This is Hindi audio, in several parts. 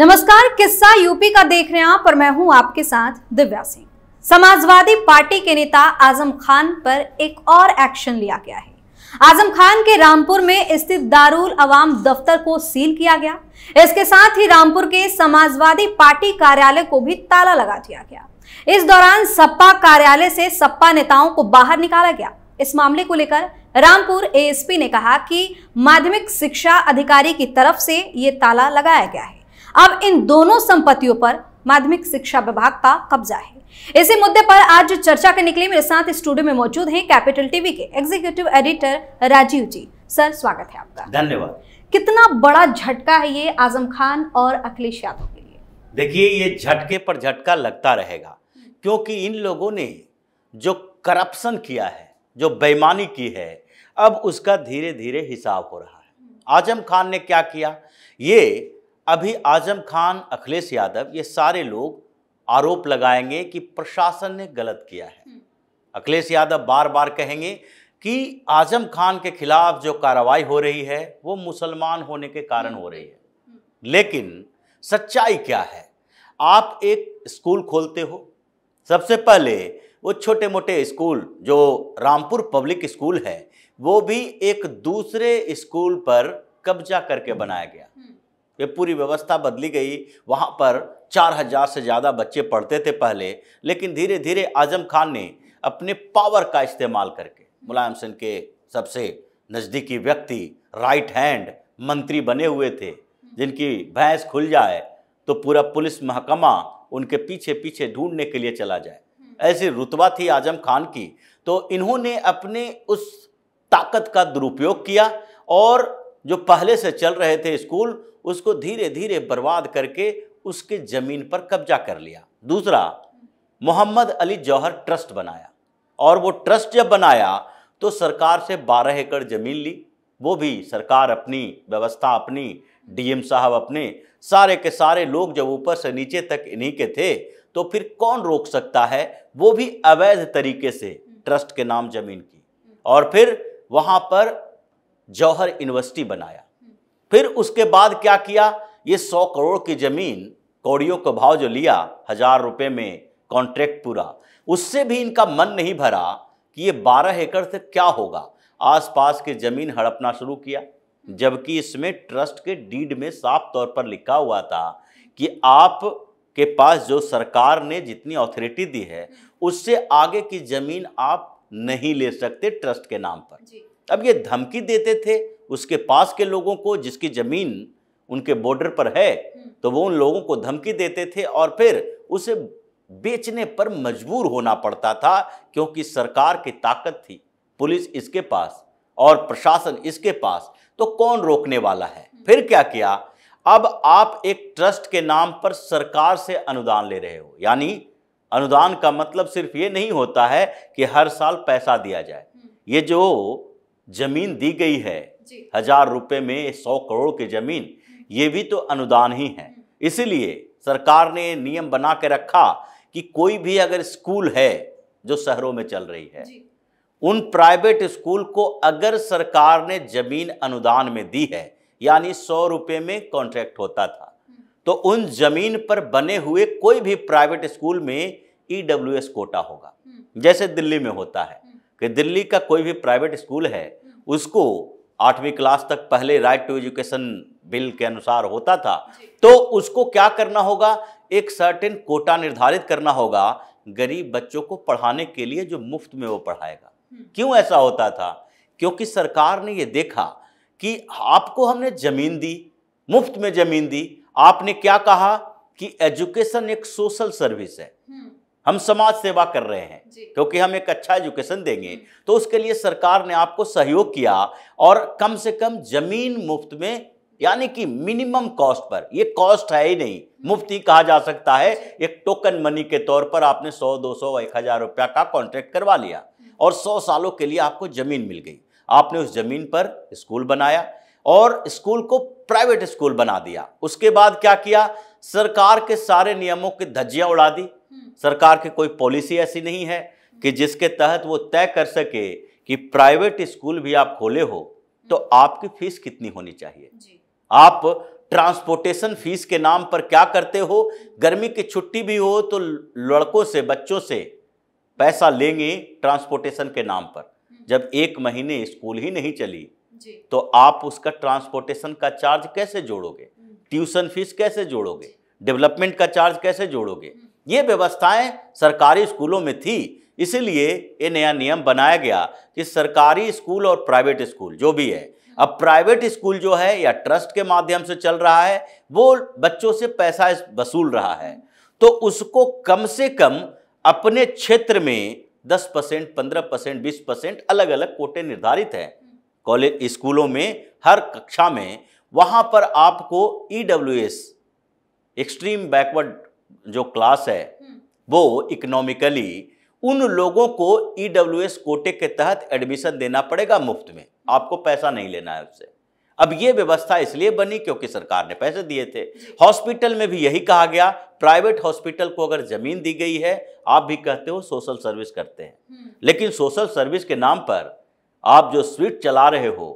नमस्कार किस्सा यूपी का देख रहे हैं आप और मैं हूं आपके साथ दिव्या सिंह समाजवादी पार्टी के नेता आजम खान पर एक और एक्शन लिया गया है आजम खान के रामपुर में स्थित दारुल अवाम दफ्तर को सील किया गया इसके साथ ही रामपुर के समाजवादी पार्टी कार्यालय को भी ताला लगा दिया गया इस दौरान सपा कार्यालय से सपा नेताओं को बाहर निकाला गया इस मामले को लेकर रामपुर एएसपी ने कहा कि माध्यमिक शिक्षा अधिकारी की तरफ से ये ताला लगाया गया है अब इन दोनों संपत्तियों पर माध्यमिक शिक्षा विभाग का कब्जा है इसी मुद्दे पर आज चर्चा करने के लिए मेरे साथ स्टूडियो में मौजूद हैं कैपिटल टीवी के executive editor Rajeev ji sir स्वागत है आपका धन्यवाद कितना बड़ा झटका है ये आजम खान और अखिलेश यादव के लिए देखिए ये झटके पर झटका लगता रहेगा क्योंकि इन लोगों ने जो करप्शन किया है जो बेईमानी की है अब उसका धीरे धीरे हिसाब हो रहा है आजम खान ने क्या किया ये अभी आजम खान अखिलेश यादव ये सारे लोग आरोप लगाएंगे कि प्रशासन ने गलत किया है हम्म। अखिलेश यादव बार बार कहेंगे कि आजम खान के खिलाफ जो कार्रवाई हो रही है वो मुसलमान होने के कारण हो रही है हम्म। लेकिन सच्चाई क्या है आप एक स्कूल खोलते हो सबसे पहले वो छोटे मोटे स्कूल जो रामपुर पब्लिक स्कूल है वो भी एक दूसरे स्कूल पर कब्जा करके बनाया गया हम्म। ये पूरी व्यवस्था बदली गई वहाँ पर चार हजार से ज़्यादा बच्चे पढ़ते थे पहले लेकिन धीरे धीरे आजम खान ने अपने पावर का इस्तेमाल करके मुलायम सिंह के सबसे नज़दीकी व्यक्ति राइट हैंड मंत्री बने हुए थे जिनकी भैंस खुल जाए तो पूरा पुलिस महकमा उनके पीछे पीछे ढूंढने के लिए चला जाए ऐसी रुतबा थी आजम खान की तो इन्होंने अपने उस ताकत का दुरुपयोग किया और जो पहले से चल रहे थे स्कूल उसको धीरे धीरे बर्बाद करके उसके ज़मीन पर कब्जा कर लिया दूसरा मोहम्मद अली जौहर ट्रस्ट बनाया और वो ट्रस्ट जब बनाया तो सरकार से 12 एकड़ ज़मीन ली वो भी सरकार अपनी व्यवस्था अपनी डीएम साहब अपने सारे के सारे लोग जब ऊपर से नीचे तक इन्हीं के थे तो फिर कौन रोक सकता है वो भी अवैध तरीके से ट्रस्ट के नाम ज़मीन की और फिर वहाँ पर जौहर यूनिवर्सिटी बनाया फिर उसके बाद क्या किया ये सौ करोड़ की जमीन कौड़ियों का भाव जो लिया हजार रुपए में कॉन्ट्रैक्ट पूरा उससे भी इनका मन नहीं भरा कि ये बारह एकड़ से क्या होगा आसपास की जमीन हड़पना शुरू किया जबकि इसमें ट्रस्ट के डीड में साफ तौर पर लिखा हुआ था कि आप के पास जो सरकार ने जितनी अथॉरिटी दी है उससे आगे की जमीन आप नहीं ले सकते ट्रस्ट के नाम पर अब ये धमकी देते थे उसके पास के लोगों को जिसकी ज़मीन उनके बॉर्डर पर है हम्म। तो वो उन लोगों को धमकी देते थे और फिर उसे बेचने पर मजबूर होना पड़ता था क्योंकि सरकार की ताकत थी पुलिस इसके पास और प्रशासन इसके पास तो कौन रोकने वाला है हम्म। फिर क्या किया अब आप एक ट्रस्ट के नाम पर सरकार से अनुदान ले रहे हो यानी अनुदान का मतलब सिर्फ ये नहीं होता है कि हर साल पैसा दिया जाए हम्म। ये जो जमीन दी गई है हजार रुपए में सौ करोड़ की जमीन ये भी तो अनुदान ही है इसीलिए सरकार ने नियम बना के रखा कि कोई भी अगर स्कूल है जो शहरों में चल रही है उन प्राइवेट स्कूल को अगर सरकार ने जमीन अनुदान में दी है यानी सौ रुपए में कॉन्ट्रैक्ट होता था तो उन जमीन पर बने हुए कोई भी प्राइवेट स्कूल में ईडब्ल्यूएस e कोटा होगा हम्म। जैसे दिल्ली में होता है हम्म। कि दिल्ली का कोई भी प्राइवेट स्कूल है हम्म। उसको आठवीं क्लास तक पहले राइट टू एजुकेशन बिल के अनुसार होता था तो उसको क्या करना होगा एक सर्टेन कोटा निर्धारित करना होगा गरीब बच्चों को पढ़ाने के लिए जो मुफ्त में वो पढ़ाएगा हम्म। क्यों ऐसा होता था क्योंकि सरकार ने ये देखा कि आपको हमने ज़मीन दी मुफ्त में ज़मीन दी आपने क्या कहा कि एजुकेशन एक सोशल सर्विस है हम्म। हम समाज सेवा कर रहे हैं क्योंकि हम एक अच्छा एजुकेशन देंगे हम्म। तो उसके लिए सरकार ने आपको सहयोग किया और कम से कम जमीन मुफ्त में यानी कि मिनिमम कॉस्ट पर ये कॉस्ट है ही नहीं हम्म। मुफ्त ही कहा जा सकता है एक टोकन मनी के तौर पर आपने 100 200 एक हज़ार रुपया का कॉन्ट्रैक्ट करवा लिया हम्म। और 100 सालों के लिए आपको ज़मीन मिल गई आपने उस ज़मीन पर स्कूल बनाया और स्कूल को प्राइवेट स्कूल बना दिया उसके बाद क्या किया सरकार के सारे नियमों की धज्जियाँ उड़ा दी सरकार की कोई पॉलिसी ऐसी नहीं है कि जिसके तहत वो तय कर सके कि प्राइवेट स्कूल भी आप खोले हो तो आपकी फीस कितनी होनी चाहिए जी। आप ट्रांसपोर्टेशन फीस के नाम पर क्या करते हो गर्मी की छुट्टी भी हो तो लड़कों से बच्चों से पैसा लेंगे ट्रांसपोर्टेशन के नाम पर हम्म। जब एक महीने स्कूल ही नहीं चली तो आप उसका ट्रांसपोर्टेशन का चार्ज कैसे जोड़ोगे हम्म। ट्यूशन फीस कैसे जोड़ोगे डेवलपमेंट का चार्ज कैसे जोड़ोगे हम्म। ये व्यवस्थाएं सरकारी स्कूलों में थी इसीलिए ये नया नियम बनाया गया कि सरकारी स्कूल और प्राइवेट स्कूल जो भी है अब प्राइवेट स्कूल जो है या ट्रस्ट के माध्यम से चल रहा है वो बच्चों से पैसा वसूल रहा है तो उसको कम से कम अपने क्षेत्र में 10 परसेंट पंद्रह परसेंट बीस परसेंट अलग अलग कोटे निर्धारित हैं कॉलेज स्कूलों में हर कक्षा में वहाँ पर आपको ई एक्सट्रीम बैकवर्ड जो क्लास है हम्म। वो इकोनॉमिकली उन लोगों को ई e कोटे के तहत एडमिशन देना पड़ेगा मुफ्त में आपको पैसा नहीं लेना है उससे अब ये व्यवस्था इसलिए बनी क्योंकि सरकार ने पैसे दिए थे हॉस्पिटल में भी यही कहा गया प्राइवेट हॉस्पिटल को अगर जमीन दी गई है आप भी कहते हो सोशल सर्विस करते हैं हम्म। लेकिन सोशल सर्विस के नाम पर आप जो स्वीट चला रहे हो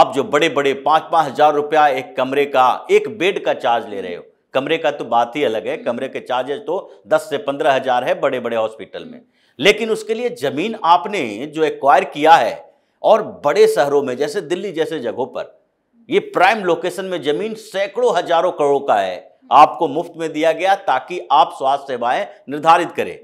आप जो बड़े बड़े पाँच पाँच हज़ार रुपया एक कमरे का एक बेड का चार्ज ले रहे हो कमरे का तो बात ही अलग है हम्म। कमरे के चार्जेज तो दस से पंद्रह हजार है बड़े बड़े हॉस्पिटल में लेकिन उसके लिए ज़मीन आपने जो एक्वायर किया है और बड़े शहरों में जैसे दिल्ली जैसे जगहों पर ये प्राइम लोकेशन में ज़मीन सैकड़ों हजारों करोड़ का है आपको मुफ्त में दिया गया ताकि आप स्वास्थ्य सेवाएं निर्धारित करें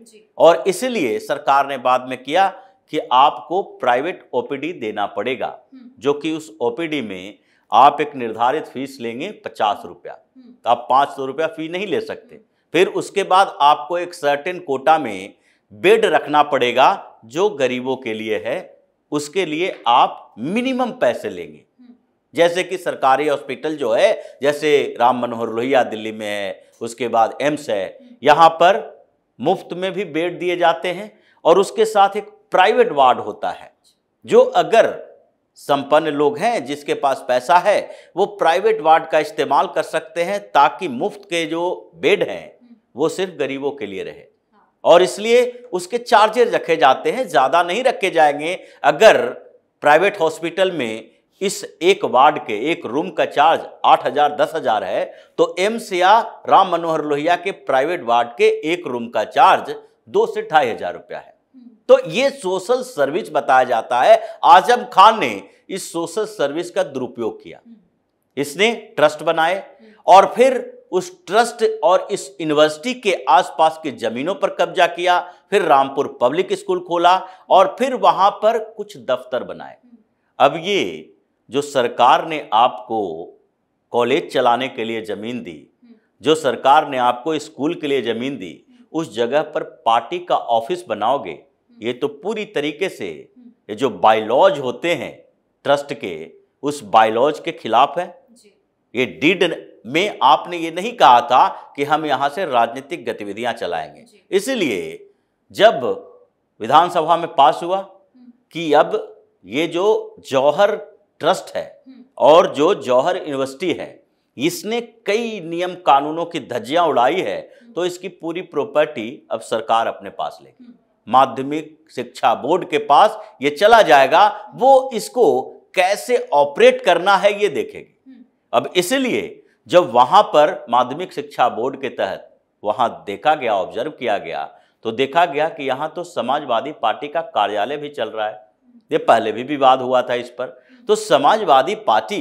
और इसलिए सरकार ने बाद में किया कि आपको प्राइवेट ओपीडी देना पड़ेगा हम्म। जो कि उस ओपीडी में आप एक निर्धारित फीस लेंगे पचास रुपया हम्म। तो आप पाँच सौ रुपया फ़ी नहीं ले सकते फिर उसके बाद आपको एक सर्टेन कोटा में बेड रखना पड़ेगा जो गरीबों के लिए है उसके लिए आप मिनिमम पैसे लेंगे हम्म। जैसे कि सरकारी हॉस्पिटल जो है जैसे राम मनोहर लोहिया दिल्ली में है उसके बाद एम्स है हम्म। यहाँ पर मुफ्त में भी बेड दिए जाते हैं और उसके साथ एक प्राइवेट वार्ड होता है अच्छा। जो अगर संपन्न लोग हैं जिसके पास पैसा है वो प्राइवेट वार्ड का इस्तेमाल कर सकते हैं ताकि मुफ्त के जो बेड हैं वो सिर्फ गरीबों के लिए रहे और इसलिए उसके चार्जेज रखे जाते हैं ज़्यादा नहीं रखे जाएंगे अगर प्राइवेट हॉस्पिटल में इस एक वार्ड के एक रूम का चार्ज आठ हजार दस हजार है तो एम्स या राम मनोहर लोहिया के प्राइवेट वार्ड के एक रूम का चार्ज दो से ढाई हजार रुपया है तो ये सोशल सर्विस बताया जाता है आजम खान ने इस सोशल सर्विस का दुरुपयोग किया इसने ट्रस्ट बनाए और फिर उस ट्रस्ट और इस यूनिवर्सिटी के आसपास की ज़मीनों पर कब्जा किया फिर रामपुर पब्लिक स्कूल खोला और फिर वहां पर कुछ दफ्तर बनाए अब ये जो सरकार ने आपको कॉलेज चलाने के लिए ज़मीन दी जो सरकार ने आपको स्कूल के लिए ज़मीन दी उस जगह पर पार्टी का ऑफिस बनाओगे हम्म। ये तो पूरी तरीके से हम्म। ये जो बायलॉज होते हैं ट्रस्ट के उस बायलॉज के खिलाफ है ये डीड में आपने ये नहीं कहा था कि हम यहाँ से राजनीतिक गतिविधियाँ चलाएंगे इसलिए जब विधानसभा में पास हुआ हम्म। कि अब ये जो जौहर ट्रस्ट है और जो जौहर यूनिवर्सिटी है इसने कई नियम कानूनों की धज्जियां उड़ाई है तो हम्म। इसकी पूरी प्रॉपर्टी अब सरकार अपने पास लेगी हम्म। माध्यमिक शिक्षा बोर्ड के पास ये चला जाएगा वो इसको कैसे ऑपरेट करना है ये देखेगी हम्म। अब इसलिए जब वहां पर माध्यमिक शिक्षा बोर्ड के तहत वहां देखा गया ऑब्जर्व किया गया तो देखा गया कि यहां तो समाजवादी पार्टी का कार्यालय भी चल रहा है ये पहले भी विवाद हुआ था इस पर तो समाजवादी पार्टी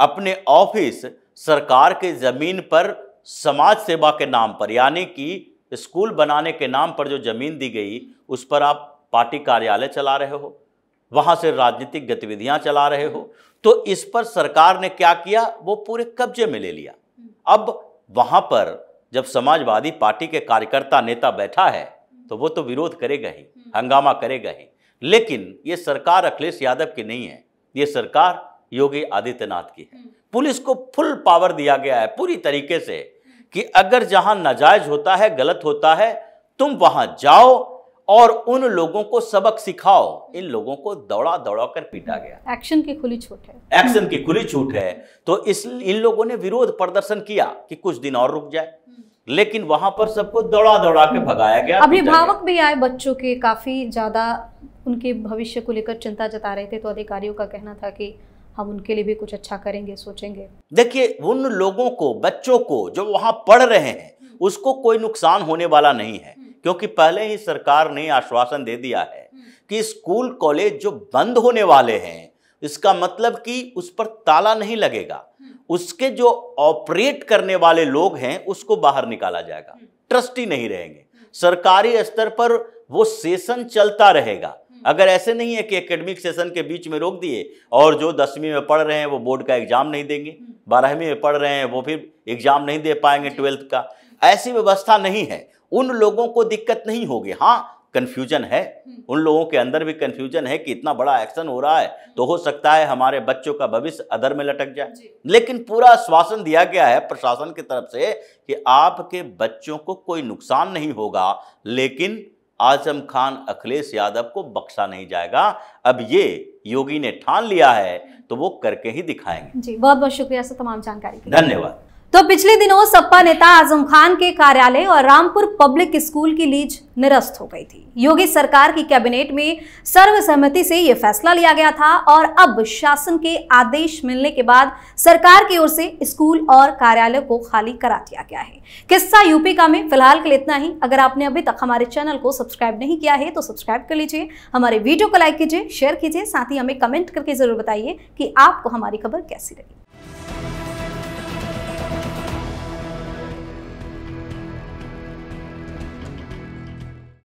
अपने ऑफिस सरकार के ज़मीन पर समाज सेवा के नाम पर यानी कि स्कूल बनाने के नाम पर जो ज़मीन दी गई उस पर आप पार्टी कार्यालय चला रहे हो वहाँ से राजनीतिक गतिविधियाँ चला रहे हो तो इस पर सरकार ने क्या किया वो पूरे कब्जे में ले लिया अब वहाँ पर जब समाजवादी पार्टी के कार्यकर्ता नेता बैठा है तो वो तो विरोध करेगा ही हंगामा करेगा ही लेकिन ये सरकार अखिलेश यादव की नहीं है ये सरकार योगी आदित्यनाथ की है हम्म। पुलिस को फुल पावर दिया गया है पूरी तरीके से कि अगर जहां नाजायज होता है गलत होता है तुम वहां जाओ और उन लोगों को सबक सिखाओ इन लोगों को दौड़ा दौड़ा कर पीटा गया एक्शन की खुली छूट है एक्शन की खुली छूट है तो इस इन लोगों ने विरोध प्रदर्शन किया कि कुछ दिन और रुक जाए हम्म। लेकिन वहां पर सबको दौड़ा दौड़ा के भगाया गया अभिभावक भी आए बच्चों के काफी ज्यादा उनके भविष्य को लेकर चिंता जता रहे थे तो अधिकारियों का कहना था कि हम उनके लिए भी कुछ अच्छा करेंगे सोचेंगे देखिए उन लोगों को बच्चों को जो वहाँ पढ़ रहे हैं हम्म। उसको कोई नुकसान होने वाला नहीं है हम्म। क्योंकि पहले ही सरकार ने आश्वासन दे दिया है हम्म। कि स्कूल कॉलेज जो बंद होने वाले हैं इसका मतलब कि उस पर ताला नहीं लगेगा उसके जो ऑपरेट करने वाले लोग हैं उसको बाहर निकाला जाएगा ट्रस्टी नहीं रहेंगे सरकारी स्तर पर वो सेशन चलता रहेगा अगर ऐसे नहीं है कि एकेडमिक सेशन के बीच में रोक दिए और जो दसवीं में पढ़ रहे हैं वो बोर्ड का एग्जाम नहीं देंगे बारहवीं में पढ़ रहे हैं वो फिर एग्जाम नहीं दे पाएंगे ट्वेल्थ का ऐसी व्यवस्था नहीं है उन लोगों को दिक्कत नहीं होगी हाँ कन्फ्यूजन है उन लोगों के अंदर भी कन्फ्यूजन है कि इतना बड़ा एक्शन हो रहा है तो हो सकता है हमारे बच्चों का भविष्य अधर में लटक जाए लेकिन पूरा आश्वासन दिया गया है प्रशासन की तरफ से कि आपके बच्चों को कोई नुकसान नहीं होगा लेकिन आजम खान अखिलेश यादव को बख्शा नहीं जाएगा अब ये योगी ने ठान लिया है तो वो करके ही दिखाएंगे जी बहुत बहुत शुक्रिया सर तमाम जानकारी धन्यवाद तो पिछले दिनों सपा नेता आजम खान के कार्यालय और रामपुर पब्लिक स्कूल की लीज निरस्त हो गई थी योगी सरकार की कैबिनेट में सर्वसहमति से यह फैसला लिया गया था और अब शासन के आदेश मिलने के बाद सरकार की ओर से स्कूल और कार्यालय को खाली करा दिया गया है किस्सा यूपी का में फिलहाल के लिए इतना ही अगर आपने अभी तक हमारे चैनल को सब्सक्राइब नहीं किया है तो सब्सक्राइब कर लीजिए हमारे वीडियो को लाइक कीजिए शेयर कीजिए साथ ही हमें कमेंट करके जरूर बताइए कि आपको हमारी खबर कैसी लगी